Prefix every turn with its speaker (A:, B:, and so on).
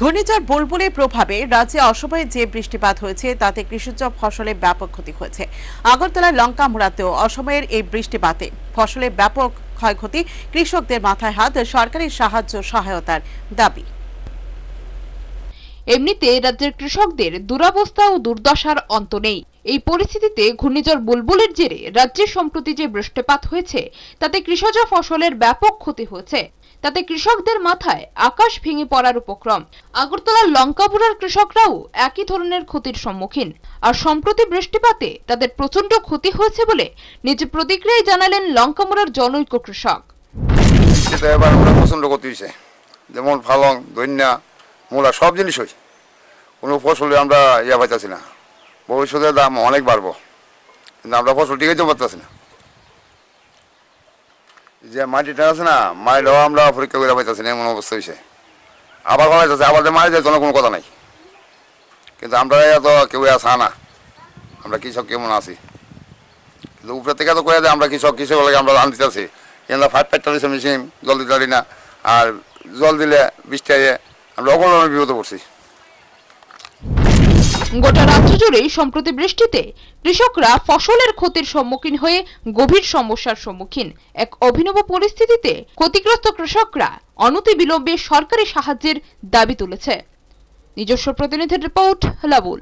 A: ঘূর্ণিঝড় বুলবুলের প্রভাবে রাজ্যে অসময়ে যে বৃষ্টিপাত হয়েছে তাতে কৃষিজ ফসলে ব্যাপক ক্ষতি হয়েছে আগরতলা লঙ্কা মুড়াতেও অসময়ের এই বৃষ্টিপাতে ফসলে ব্যাপক ক্ষয়ক্ষতি কৃষকদের মাথায় হাত সরকারি সাহায্য সহায়তার দাবি এমনিতে রাজ্যের কৃষকদের দুরাবস্থা ও দুর্দশার
B: অন্ত নেই এই পরিস্থিতিতে ঘূর্ণিঝড় বুলবুলের জেরে রাজ্যে সম্প্রতি যে বৃষ্টিপাত হয়েছে তাতে কৃষজ ফসলের ব্যাপক ক্ষতি হয়েছে তাতে কৃষকদের মাথায় আকাশ ভেঙে পড়ার উপক্রম আগরতলার লঙ্কাপুরার কৃষকরাও একই ধরনের ক্ষতির সম্মুখীন আর সম্প্রতি বৃষ্টিপাতে তাদের প্রচন্ড ক্ষতি হয়েছে বলে নিজে প্রতিক্রিয়ায় জানালেন লঙ্কামুরার জনৈক কৃষক
C: এবার ক্ষতি হয়েছে যেমন ফালং ধন্যা মূলা সব জিনিস হয়েছে কোনো ফসলে আমরা ইয়া পাইতেছি না ভবিষ্যতে দাম অনেক বাড়বো কিন্তু আমরা ফসল টিকাইতে পারতেছি না যে মাটিটা আছে না মাটিটাও আমরা পরীক্ষা করে পাইতেছি না এমন অবস্থা হয়েছে আবার করা যাচ্ছে আবার মারি যায় কোনো কথা নাই কিন্তু আমরা এত কেউ আসা না আমরা কৃষক কেমন আছি কিন্তু উপরে থেকে তো কয়ে দেয় আমরা কৃষক কৃষক লাগে আমরা ধান দিতেছি কিন্তু ফাইভ ফাইভ টালিশ মেশিন জল দিতে পারি না আর জল দিলে বৃষ্টি বিপদে পড়ছি
B: গোটা রাজ্য জুড়েই সম্প্রতি বৃষ্টিতে কৃষকরা ফসলের ক্ষতির সম্মুখীন হয়ে গভীর সমস্যার সম্মুখীন এক অভিনব পরিস্থিতিতে ক্ষতিগ্রস্ত কৃষকরা অনতি বিলম্বে সরকারি সাহায্যের দাবি তুলেছে নিজস্ব প্রতিনিধির রিপোর্ট লাবুল